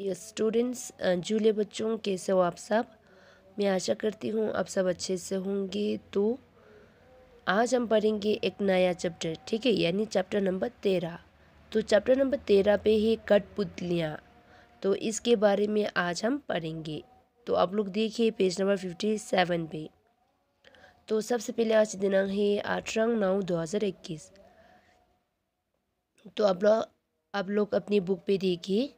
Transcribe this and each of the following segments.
dear students Julia बच्चों कैसे हो आप सब मैं आशा करती हूँ आप सब अच्छे से होंगे तो आज हम पढ़ेंगे एक नया चैप्टर ठीक है यानी चैप्टर नंबर तेरह तो चैप्टर नंबर तेरह पे है कठपुतलियाँ तो इसके बारे में आज हम पढ़ेंगे तो आप लोग देखिए पेज नंबर फिफ्टी सेवन पे तो सबसे पहले आज दिनांक है अठारह नौ दो हज़ार इक्कीस तो आप लोग आप लोग अपनी बुक पे देखिए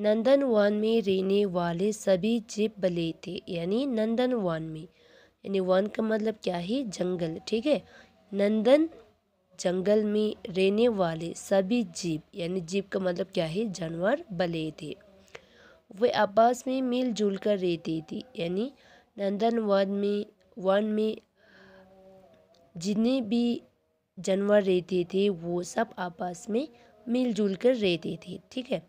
नंदनवन में रहने वाले सभी जीव बले थे यानी नंदनवन में यानी वन का मतलब क्या है जंगल ठीक है नंदन जंगल में रहने वाले सभी जीव यानी जीव का मतलब क्या है जानवर बले थे वे आपस में मिलजुल कर रहती थी यानी नंदन वन में वन में जितने भी जानवर रहते थे वो सब आपस में मिलजुल कर रहते थे ठीक है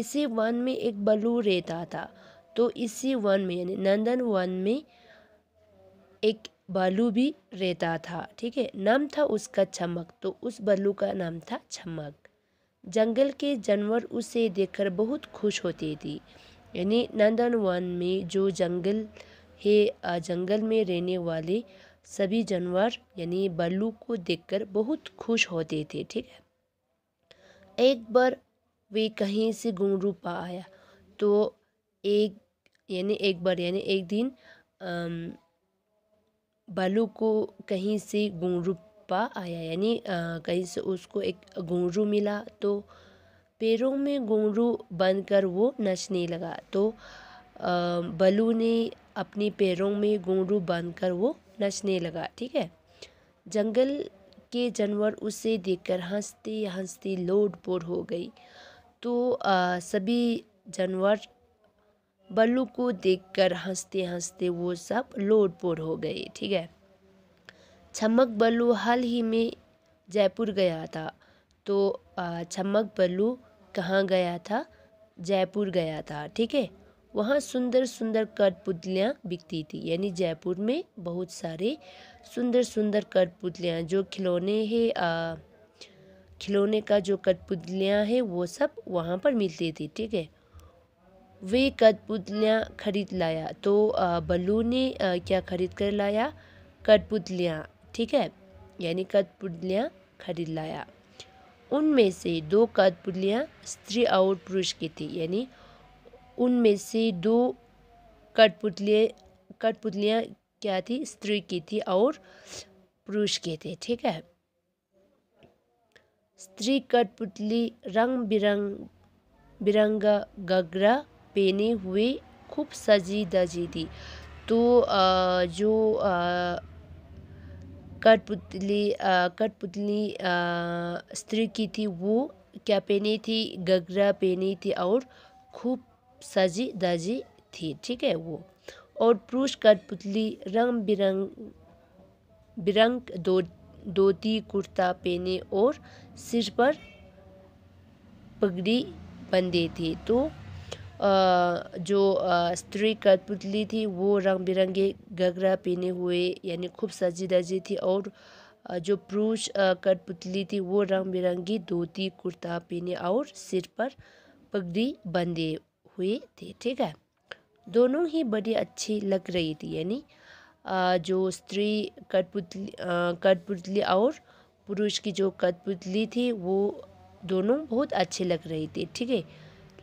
इसी वन में एक बलू रहता था तो इसी वन में यानी नंदन वन में एक बालू भी रहता था ठीक है नाम था उसका चमक तो उस भालू का नाम था चमक जंगल के जानवर उसे देखकर बहुत खुश होती थी यानी नंदन वन में जो जंगल है जंगल में रहने वाले सभी जानवर यानी बल्लू को देखकर बहुत खुश होते थे ठीक है एक बार वे कहीं से घुंघरू पा आया तो एक यानी एक बार यानी एक दिन बालू को कहीं से घुंघरू पा आया यानी कहीं से उसको एक घुंघरू मिला तो पैरों में घुंघरू बनकर वो नचने लगा तो बलू ने अपने पैरों में घुंघरू बनकर वो नचने लगा ठीक है जंगल के जानवर उसे देखकर हंसते हंसते लोट पोट हो गई तो सभी जानवर बल्लू को देखकर हंसते हंसते वो सब लोटपोट हो गए ठीक है छमक बल्लू हाल ही में जयपुर गया था तो छमक बल्लू कहाँ गया था जयपुर गया था ठीक है वहाँ सुंदर सुंदर कठपुतलियाँ बिकती थी यानी जयपुर में बहुत सारे सुंदर सुंदर कठपुतलियाँ जो खिलौने हैं खिलौने का जो कठपुतलियाँ हैं वो सब वहाँ पर मिलती थी ठीक है वे कठपुतलियाँ खरीद लाया तो बल्लू ने क्या खरीद कर लाया कठपुतलियाँ ठीक है यानी कठपुतलियाँ खरीद लाया उनमें से दो कठपुतलियाँ स्त्री और पुरुष की थी यानी उनमें से दो कठपुतले कठपुतलियाँ क्या थी स्त्री की थी और पुरुष के थे ठीक है स्त्री कठपुतली रंग बिरंग बिरंगा गगरा पहने हुए खूब सजी दजी थी तो जो कठपुतली कठपुतली स्त्री की थी वो क्या पहनी थी गगरा पहनी थी और खूब सजी दजी थी ठीक है वो और पुरुष कठपुतली रंग बिरंग बिरंग दो धोती कुर्ता पहने और सिर पर पगड़ी बंधे थे तो जो स्त्री कठपुतली थी वो रंग बिरंगे घगरा पहने हुए यानी खूब सजी दजी थी और जो पुरुष कठपुतली थी वो रंग बिरंगी धोती कुर्ता पहने और सिर पर पगड़ी बंधे हुए थे ठीक है दोनों ही बड़ी अच्छी लग रही थी यानी जो स्त्री कठपुतली कठपुतली और पुरुष की जो कठपुतली थी वो दोनों बहुत अच्छे लग रहे थे ठीक है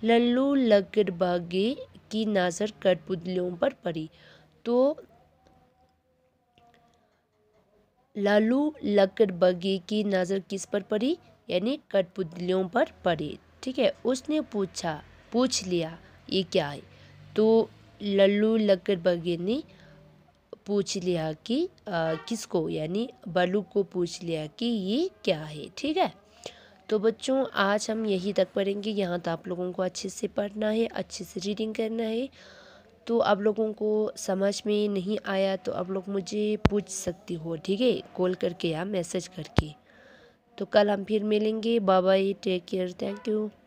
लल्लू लगड़बागे की नज़र कठपुतलियों पर पड़ी तो लालू लकड़बगी की नज़र किस पर पड़ी यानी कठपुतलियों पर पड़ी ठीक है उसने पूछा पूछ लिया ये क्या है तो लल्लू लकड़बगी ने पूछ लिया कि आ, किसको यानी बलू को पूछ लिया कि ये क्या है ठीक है तो बच्चों आज हम यही तक पढ़ेंगे यहाँ तो आप लोगों को अच्छे से पढ़ना है अच्छे से रीडिंग करना है तो आप लोगों को समझ में नहीं आया तो आप लोग मुझे पूछ सकती हो ठीक है कॉल करके या मैसेज करके तो कल हम फिर मिलेंगे bye bye take care thank you